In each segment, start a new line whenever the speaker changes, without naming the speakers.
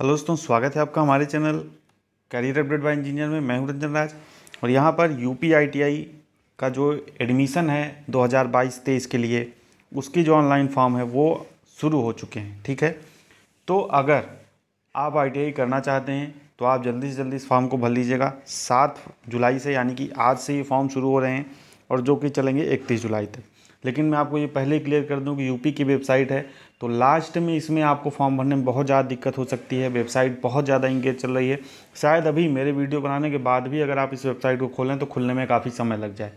hello दोस्तों स्वागत है आपका हमारे channel career update by engineer में मैं हूं रंजन राज और यहाँ पर यूपी आईटीआई का जो एडमिशन है 2022-23 के लिए उसकी जो ऑनलाइन फॉर्म है वो शुरू हो चुके हैं ठीक है तो अगर आप आईटीआई करना चाहते हैं तो आप जल्दी से जल्दी इस फॉर्म को भर लीजिएगा सात जुलाई से यानी कि आज से ये फॉर्म शुरू हो रहे हैं और जो कि चलेंगे इकतीस जुलाई तक लेकिन मैं आपको ये पहले क्लियर कर दूं कि यूपी की वेबसाइट है तो लास्ट में इसमें आपको फॉर्म भरने में बहुत ज़्यादा दिक्कत हो सकती है वेबसाइट बहुत ज़्यादा इंगेज चल रही है शायद अभी मेरे वीडियो बनाने के बाद भी अगर आप इस वेबसाइट को खोलें तो खुलने में काफ़ी समय लग जाए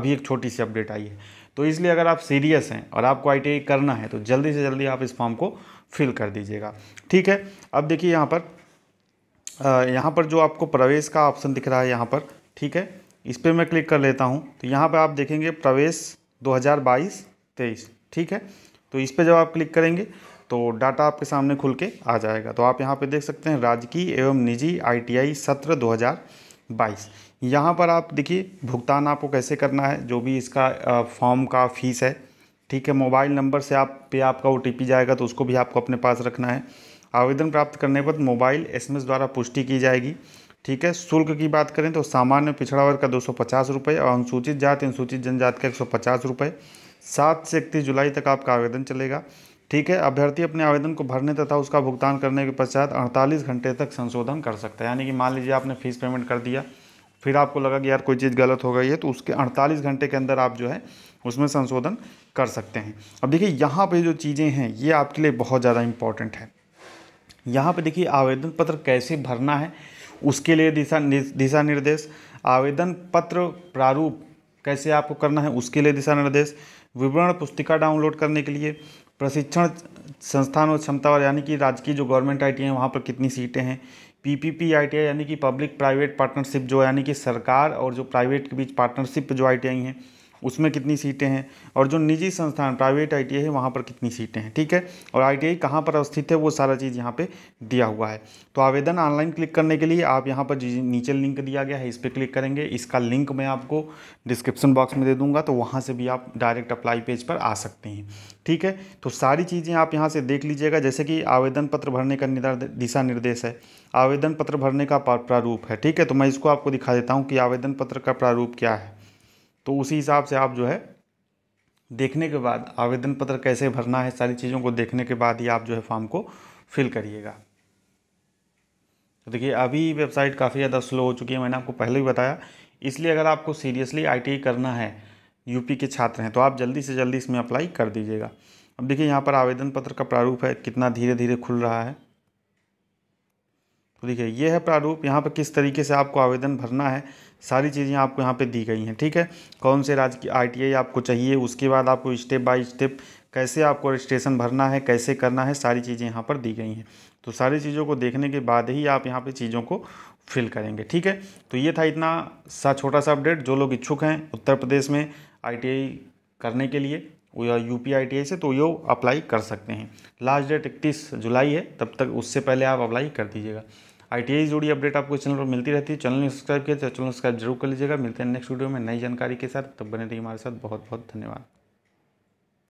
अभी एक छोटी सी अपडेट आई है तो इसलिए अगर आप सीरियस हैं और आपको आई करना है तो जल्दी से जल्दी आप इस फॉर्म को फिल कर दीजिएगा ठीक है अब देखिए यहाँ पर यहाँ पर जो आपको प्रवेश का ऑप्शन दिख रहा है यहाँ पर ठीक है इस पर मैं क्लिक कर लेता हूँ तो यहाँ पर आप देखेंगे प्रवेश 2022-23 ठीक है तो इस पर जब आप क्लिक करेंगे तो डाटा आपके सामने खुल के आ जाएगा तो आप यहाँ पे देख सकते हैं राजकीय एवं निजी आईटीआई सत्र 2022 यहाँ पर आप देखिए भुगतान आपको कैसे करना है जो भी इसका फॉर्म का फीस है ठीक है मोबाइल नंबर से आप पे आपका ओ जाएगा तो उसको भी आपको अपने पास रखना है आवेदन प्राप्त करने पर मोबाइल एस द्वारा पुष्टि की जाएगी ठीक है शुल्क की बात करें तो सामान्य पिछड़ा वर्ग का दो सौ पचास रुपये और अनुसूचित जाति अनुसूचित जनजाति का एक सौ पचास रुपये सात से इकतीस जुलाई तक आपका आवेदन चलेगा ठीक है अभ्यर्थी अपने आवेदन को भरने तथा उसका भुगतान करने के पश्चात 48 घंटे तक संशोधन कर सकता है यानी कि मान लीजिए आपने फीस पेमेंट कर दिया फिर आपको लगा कि यार कोई चीज़ गलत हो गई है तो उसके 48 घंटे के अंदर आप जो है उसमें संशोधन कर सकते हैं अब देखिए यहाँ पर जो चीज़ें हैं ये आपके लिए बहुत ज़्यादा इंपॉर्टेंट है यहाँ पर देखिए आवेदन पत्र कैसे भरना है उसके लिए दिशा दिशा निर्देश आवेदन पत्र प्रारूप कैसे आपको करना है उसके लिए दिशा निर्देश विवरण पुस्तिका डाउनलोड करने के लिए प्रशिक्षण संस्थान और क्षमता और यानी कि राज्य की जो गवर्नमेंट आई हैं वहाँ पर कितनी सीटें हैं पीपीपी आईटीआई यानी कि पब्लिक प्राइवेट पार्टनरशिप जो यानी कि सरकार और जो प्राइवेट के बीच पार्टनरशिप जो आईटीआई हैं उसमें कितनी सीटें हैं और जो निजी संस्थान प्राइवेट आई है वहाँ पर कितनी सीटें हैं ठीक है और आई टी कहाँ पर अवस्थित है वो सारा चीज़ यहाँ पर दिया हुआ है तो आवेदन ऑनलाइन क्लिक करने के लिए आप यहाँ पर नीचे लिंक दिया गया है इस पर क्लिक करेंगे इसका लिंक मैं आपको डिस्क्रिप्सन बॉक्स में दे दूँगा तो वहाँ से भी आप डायरेक्ट अप्लाई पेज पर आ सकते हैं ठीक है तो सारी चीज़ें आप यहाँ से देख लीजिएगा जैसे कि आवेदन पत्र भरने का दिशा निर्देश है आवेदन पत्र भरने का प्रारूप है ठीक है तो मैं इसको आपको दिखा देता हूँ कि आवेदन पत्र का प्रारूप क्या है तो उसी हिसाब से आप जो है देखने के बाद आवेदन पत्र कैसे भरना है सारी चीज़ों को देखने के बाद ही आप जो है फॉर्म को फिल करिएगा तो देखिए अभी वेबसाइट काफ़ी ज़्यादा स्लो हो चुकी है मैंने आपको पहले भी बताया इसलिए अगर आपको सीरियसली आई करना है यूपी के छात्र हैं तो आप जल्दी से जल्दी इसमें अप्लाई कर दीजिएगा अब देखिए यहाँ पर आवेदन पत्र का प्रारूप है कितना धीरे धीरे खुल रहा है तो देखिए ये है प्रारूप यहाँ पर किस तरीके से आपको आवेदन भरना है सारी चीज़ें आपको यहाँ पे दी गई हैं ठीक है कौन से राज्य की आई आपको चाहिए उसके बाद आपको स्टेप बाय स्टेप कैसे आपको रजिस्ट्रेशन भरना है कैसे करना है सारी चीज़ें यहाँ पर दी गई हैं तो सारी चीज़ों को देखने के बाद ही आप यहाँ पे चीज़ों को फिल करेंगे ठीक है तो ये था इतना सा छोटा सा अपडेट जो लोग इच्छुक हैं उत्तर प्रदेश में आई करने के लिए या यू पी से तो यो अप्लाई कर सकते हैं लास्ट डेट इकतीस जुलाई है तब तक उससे पहले आप अप्लाई कर दीजिएगा आई टी जुड़ी अपडेट आपको चैनल पर मिलती रहती है चैनल ने सब्सक्राइब किया तो चैनल सब्सक्राइब जरूर कर लीजिएगा मिलते हैं नेक्स्ट वीडियो में नई जानकारी के साथ तब बने रहिए हमारे साथ बहुत बहुत धन्यवाद